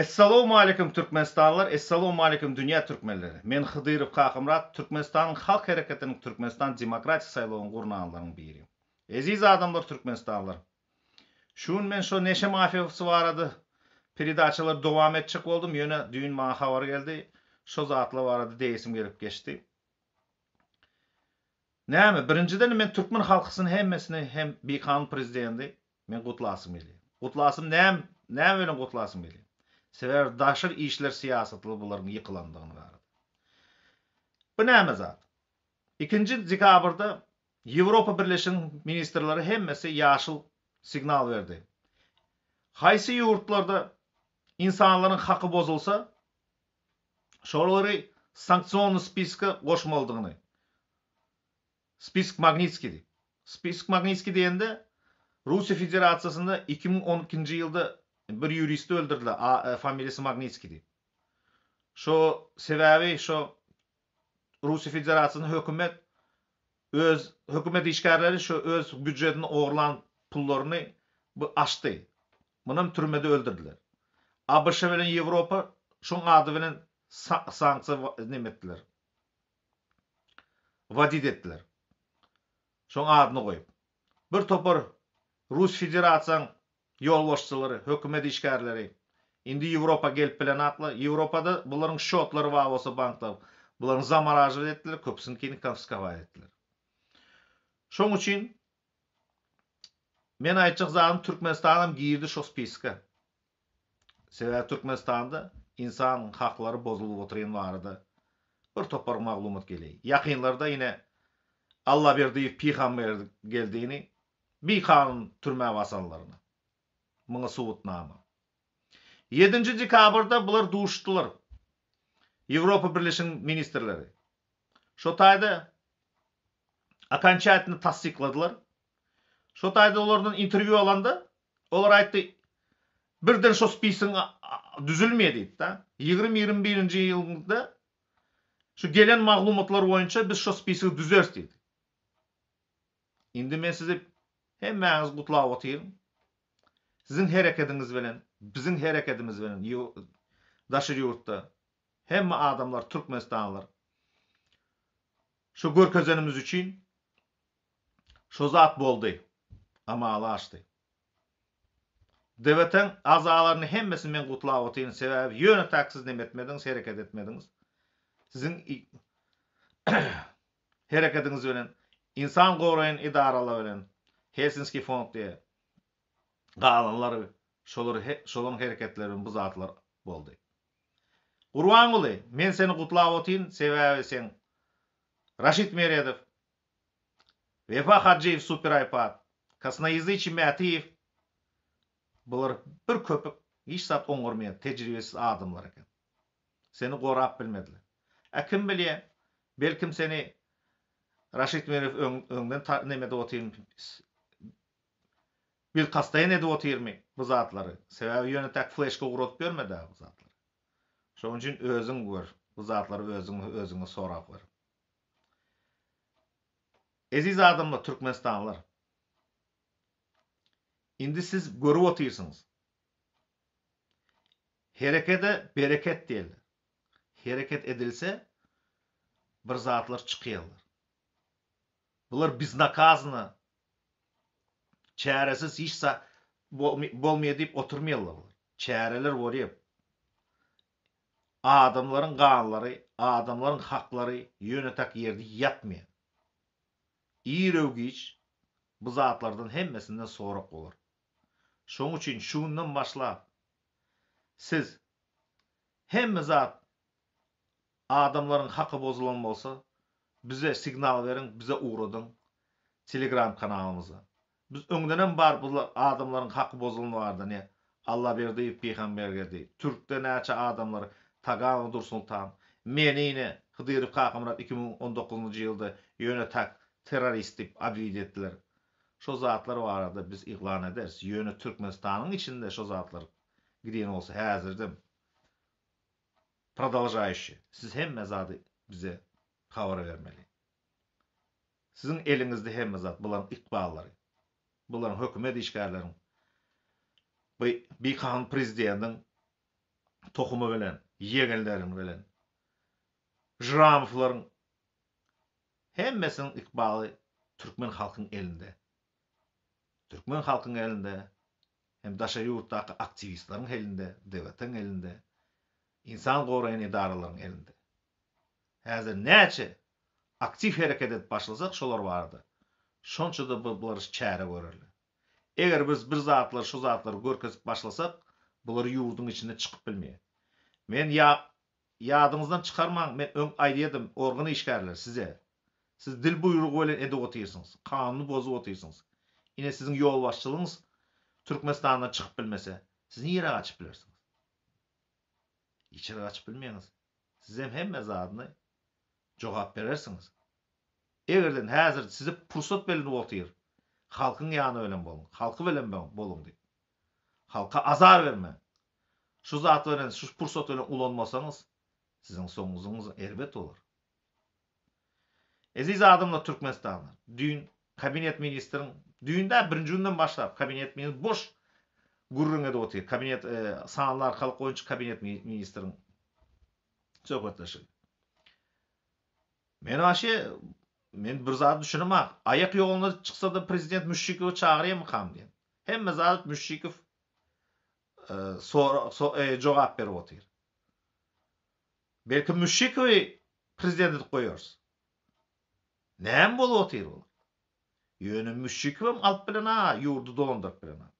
Assalamu alaykum Türkmenistanlar, assalamu alaykum dünya türkmenleri. Men Xidirov Qaqımrat, Türkmenistanın halk hareketini Türkmenistan demokratik saylawyny gurnanlaryny biri. Eziz adamlar Türkmenistanlar. Şun men şo neşe mafiyası barady. Peridaçalar dowam etjek boldum, ýöne düýün ma habar geldi. Şo zatla barady deýsim gelip geçdi. Näme, birinciden men türkmen halkysyny hemmesini hem bir prezidenti men gutlasym geldi. Gutlasym näme? Näme bilen gutlasym geldi? Sever себеби дашыр ишлер саясаты буларның йыкыландыгын карап. Бинәмез ат. 2 декабрда Европа Birleşen Ministerleri hemmesi yaşıl signal verdi. Haysi yurtlarda insanların hakkı bozulsa, şoları sanksiyonlu spiska koşmalıdığını. Spisk Magnitski'di. Spisk Magnitski diyende Rusya Federasyonunda 2012 yılda Bir yuristi öldürdüler, familiyası Magnitsky di. Şo sebebi, şo Rusya Federasyonu hükümet öz hükümet işgarları şo öz büccetini oğurlan pullarını bu açtı. Bunun türmede öldürdüler. ABŞ velen Evropa şun adı velen sanksı nem ettiler. Vadid ettiler. Şun adını koyup. Bir topar Rus Federasyonu yolboshchilar hukumat ishkarlari endi yevropa kelib bilanaqli yevropada bularning shotlari va bo'lsa banklar bularni замораживать etdilar ko'pisini keyin konfiskovать etdilar shuning uchun men aytchiq zanim turkmaniston ham girdi shu spiska insan түркменстанда инсан хақлары бұзылып отырған барыды бір топар мағлұмат келей яқинларда ене алла бердиев пиғамбер келдіні мұны суытнамы. 7-ші декабрда бұлар дұшыттылар. Европа бірлішін министрлері. Шотайды окончательно тасыкладылар. Шотайды олардан интервью аланды. Олар айтты, бірден шо спейсін дүзілме дейді. Да? 20-21-ші елінді шо келен мағлумытлар ойынша біз шо спейсін дүзерс дейді. Енді мен сізді, Әмәңіз sizin hareketiniz bilen, bizim hereketimiz bilen daşır yurtta hem adamlar Türkmenistanlar şu görkezenimiz için şu zat boldu. Ama Allah açtı. Devletin azalarını hemmesini men kutlap otayin sebebi yönü taksiz nem hareket etmediniz. Sizin hareketiniz bilen insan qorayın idarala bilen Helsinki fond diye galanlar şolor he, şolon hereketlerin bu zatlar boldy. Urwan men seni gutlap otin, sebäbi sen Rashid Meredov, Vefa Hadjiyev super iPad, Krasnoязычий Matiyev bular bir köpük hiç zat oňgurmaýan tejribesiz adamlar eken. Seni gorap bilmediler. E kim bilýär? Belkim seni Rashid Meredow ne edip otirmi bu zatları. Sebebi yönü tak flashka uğrat görmedi bu zatları. Şoň üçin özüň gör. Bu zatları özüň özüňe sorap ber. Eziz adamlar, Türkmenistanlar. Indi siz görüp otyrsyňyz. Herekede bereket diýildi. Hareket edilse bir zatlar çıkıyorlar. Bunlar biz biznakazny чәрісіз еш са болмай деп отырмайды ол чәрілер орып адамлардың қанлары адамлардың хақлары үйіне так ерді ятме иірөгеш бұз атлардың хәммәсінен сорық олар шоң үшін шуыннан башлап сіз хәмме зат адамлардың хақы бұзылған болса бізге сигнал берің бізге урыдың телеграм каналымызға biz бар бұл bu adamlaryň haky bozulmaýardy Алла Allah berdi peýgamberge de. Türkde näçe adamlar Tagany Dursultan, menine Hydyryp Kakamrat 2019-njy ýylda ýöne tak terrorist dip abid etdiler. біз zatlar biz Түркменстанның ішінде Ýöne Türkmenistanyň içinde şo zatlar Продолжающий. Siz hem bize vermeli. Sizin elinizde hem zat bulan бұлардың үкімет ішкәрлерін бихан президентінің тұқымы білен егелдерін білен жрамовлардың Хеммесінің ықпалы түркмен халқының елінде түркмен халқының елінде һәм даша юрттағы активистлардың елінде дәуәттің елінде инсан қорайын идараларың елінде әзір нәче актив әрекет етіп башласақ шолар барды shunchada bular çare bo'ladi Eğer biz bir zotlar şu zotlar ko'rkazib başlasak, bular yuvdin ichini çıkıp bilmaydi men ya yodingizdan chiqarmang men o'ng aydiyedim, organı ishkarilar size. siz dil buyrug'i bilan endi o'taysiz qonunni bozib o'taysiz ine sizin yo'lboshchilig'ingiz çıkıp bilmese, siz niye yerga qochib bilirsiniz? ichirg'a chiqib bilmaysiz siz hem hem zotni javob berarsiniz Egerden hazır size pursat belini otur. Halkın yanı ölen bolun. Halkı ölen bolun deyip. Halka azar verme. Şu zat ölen, şu pursat ölen ulanmasanız sizin soňuzunuz erbet olur. Eziz adımla Türkmenistanlar. Düğün kabinet ministrin düğünde birinci günden başlap kabinet ministri boş gurrunga da otyr. Kabinet e, sanlar halk oyuncu kabinet ministrin söhbetleşir. Men aşe men bir zat düşünümak. Ayak yoluna çıksa da prezident Müşşikov'u çağırayım mı kam diyen. Hemme zat Müşşikov e, so, so, e, cevap berip otyr. Belki Müşşikov'u prezident koyarız. Näm bolup otyr bu? Yönü Müşşikov'um alıp bilena, yurdu dondurup bilena.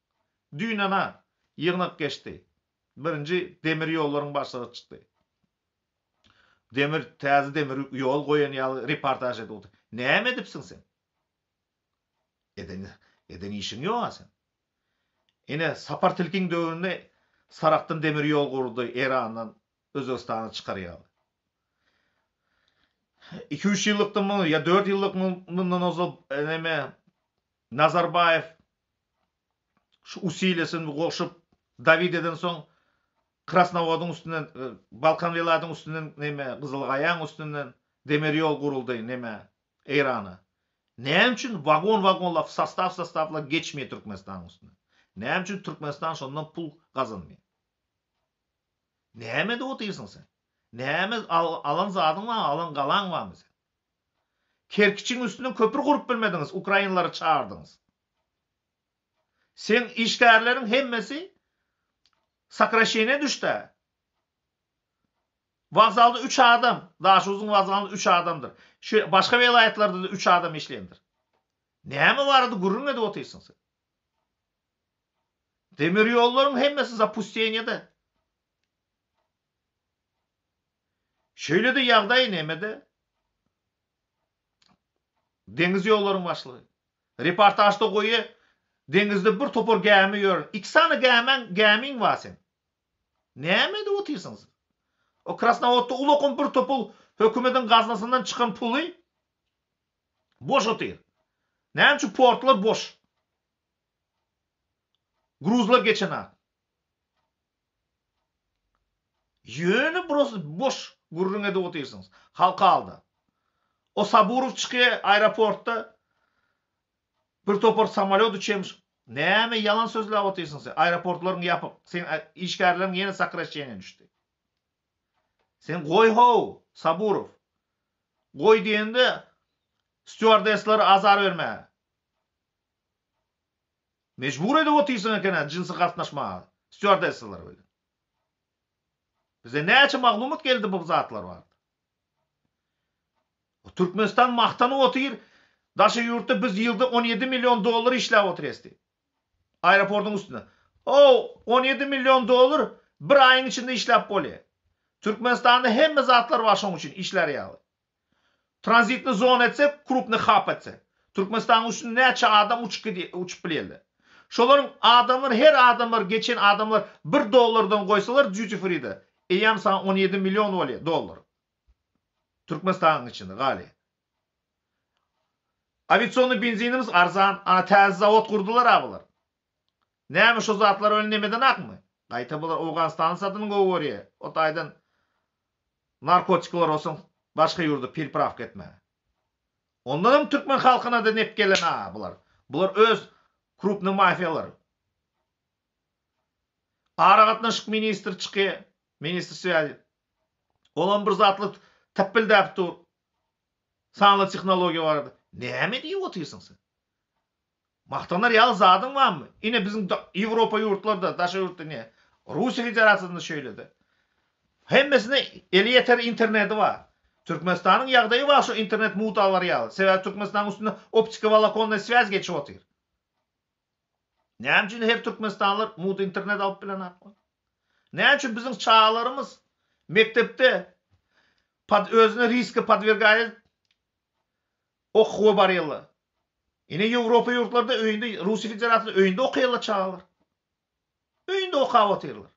Düynana yığınıp geçti. Birinci demir yolların başlağı çıktı. Demir täze demir yol goýan ýaly reportaj edip сен? Еден Эден эден ишің сен. Эне сапар тілкең дөгүнде Сарактын демир жол курду Ирандан өзбекстанды чыгарып 2-3 yıllıktı mı 4 yıllık mı nasıl Назарбаев e, Nazarbayev şu usilesini koşup David'den son Krasnovod'un üstünden e, Balkan demir yol İran'a. Ne için vagon vagonla, sastav sastavla geçmiyor Türkmenistan üstüne? Ne için Türkmenistan sonundan pul kazanmıyor? Neyime de otuyorsun sen? Ne Neyime al, alan zadın alan galan var mı sen? Kerkiçin üstünden köprü kurup bilmediniz, Ukraynaları çağırdınız. Sen işgərlərin hemmesi sakraşiyene düştü. Vağzalda 3 adam, daha uzun vağzalında 3 adamdır. Şu başka vilayetlerde de 3 adam işleyendir. Neye mi vardı? Gurur ne de otayısın sen? Demir yolların hemmesi da Şöyle de yağdayın emede. Deniz yolların başlığı. Reportajda koyu denizde bir topur gemi görün. İki tane gemen, gemin var sen. Neye mi de otayısınız? Красноводты улы құмпыр тұпыл хөкімедің қазынасынан шыққан пулы бош отыр. Нәмші портлар бош. Грузлар geçen Yönü burası boş gururuna da otuyorsunuz. Halka aldı. O Saburov çıkıyor aeroportta bir topar samolyot uçuyormuş. Neme yalan sözler otuyorsunuz. Aeroportların yapıp sen e, işgarların yeni sakraş yerine düştü. sen qo'y hov saburov qo'y endi styuardessalar azar berma majbur edib o'taysan ekan jinsiy qatnashma styuardessalar bizda necha mag'lumot keldi bu zatlar var turkmaniston maqtanib o'tir dasha yurti biz yilda 17 million dollar ishlab o'tirasdi aeroportning ustida o 17 million dollar bir ayın ichida ishlab boli. Türkmenistan'da Turkmanistonda hamma zotlar bor shuning uchun ishlashyapti. Tranzitni zona desa, krupni xap desa. Turkmaniston uchun necha odam uçup keldi. Şoların adamlar her adamlar geçen adamlar bir dollardan koysalar duty free'de. Eyam sana 17 milyon oluyor dolar. Türkmenistan'ın içinde gali. Aviasyonlu benzinimiz arzan. Ana təzi zavod kurdular abilar. Neymiş o zatlar önlemeden ak mı? Qayta bular Afganistan'ın satının kovoriye. O taydan наркотикалар болсын башка юрда переправка этме ондан эми түркмөн халкына да неп келе булар булар өз крупный мафиялар ары катнашык министр чыкы министр связи олон бир затлы тапилдап тур саналы технология бар неме дип отурсуң сен мактанар ял задың бамы ине биздин европа юртларда даша юртта не русия федерациясында шөйледе Hemmesini eli yeter interneti var. Türkmenistan'ın yağdayı var şu internet muğdaları yalı. Sebep Türkmenistan'ın üstünde optika valla konuda svez geçip otur. Ne için her Türkmenistanlar muğda internet alıp bilen atma. Ne için bizim çağlarımız mektepte pad, özüne riske padvergayet okuwa bar yılı. Yine Avrupa yurtlarda öyünde, Rusya Federasyonu öyünde okuyalla çağlar. Öyünde okuyalla çağlar.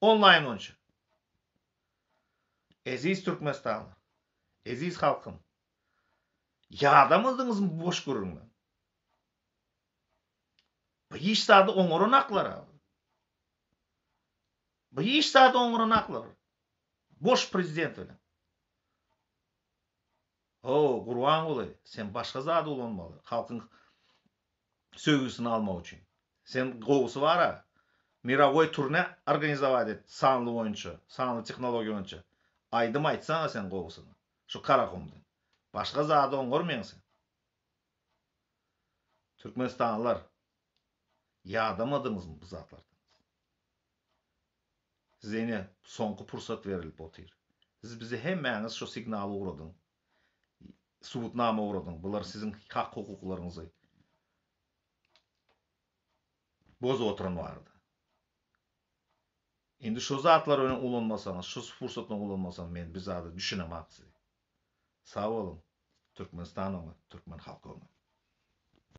online olacak. Aziz Türkmenistan'ı. Aziz halkım. Ya Yardımınızın boş görünme. Bu iş saati onurun akları. Bu iş saati onurun akları. Boş prezident öyle. O, Gurvan oğlu, sen başka zade olmalı. Halkın sövgüsünü alma için. Sen kovusu var ha. мировой турне организовать етті санлы ойыншы санлы технология ойыншы айдым айтсаңа сен қобысыны шу қарақұмды башқа заты оңғармайсың сен түркменстанлар ядамадыңыз біз атлардан сіздеріне соңғы пұрсат беріліп отыр сіз бізге хеммәңіз шо сигналы ұрадың субутнама ұрадың бұлар сіздің хақ құқықларыңызды бұзып отырған İndi Endi shu zotlar bilan ulonmasangiz shu fursat bilan ulonmasangiz Sağ olun, tushunamayapsiz savolim Türkmen turkman xalqimi